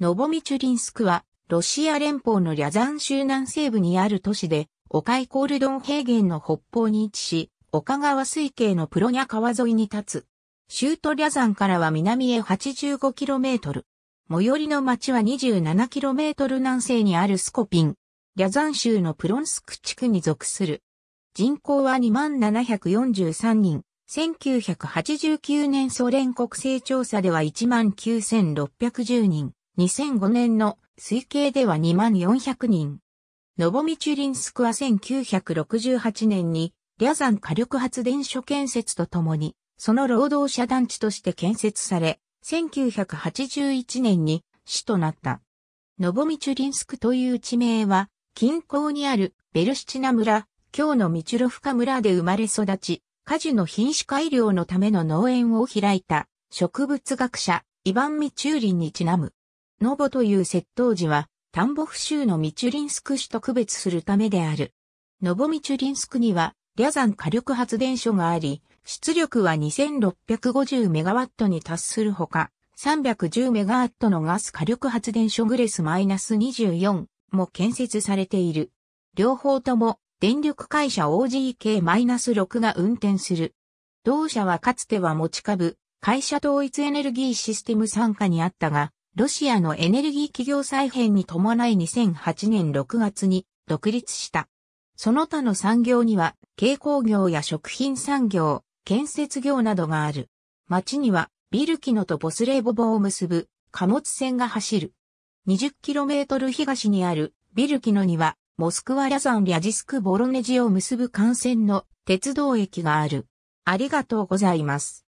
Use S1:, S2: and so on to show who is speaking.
S1: ノボミチュリンスクは、ロシア連邦のリャザン州南西部にある都市で、オカイコールドン平原の北方に位置し、岡川水系のプロニャ川沿いに立つ。州都リャザンからは南へ 85km。最寄りの町は 27km 南西にあるスコピン。リャザン州のプロンスク地区に属する。人口は2743人。1989年ソ連国勢調査では19,610人。2005年の推計では2万400人。ノボミチュリンスクは1968年に、リャザン火力発電所建設とともに、その労働者団地として建設され、1981年に市となった。ノボミチュリンスクという地名は、近郊にあるベルシチナ村、今日のミチュロフカ村で生まれ育ち、果樹の品種改良のための農園を開いた植物学者、イヴァン・ミチューリンにちなむ。ノボという窃盗時は、田んぼ府州のミチュリンスク市と区別するためである。ノボミチュリンスクには、リャザン火力発電所があり、出力は2 6 5 0ットに達するほか、3 1 0ットのガス火力発電所グレス -24 も建設されている。両方とも電力会社 OGK-6 が運転する。同社はかつては持ち株、会社統一エネルギーシステム参加にあったが、ロシアのエネルギー企業再編に伴い2008年6月に独立した。その他の産業には、軽工業や食品産業、建設業などがある。町には、ビルキノとボスレーボボを結ぶ貨物船が走る。20km 東にあるビルキノには、モスクワラザンリャジスクボロネジを結ぶ幹線の鉄道駅がある。ありがとうご
S2: ざいます。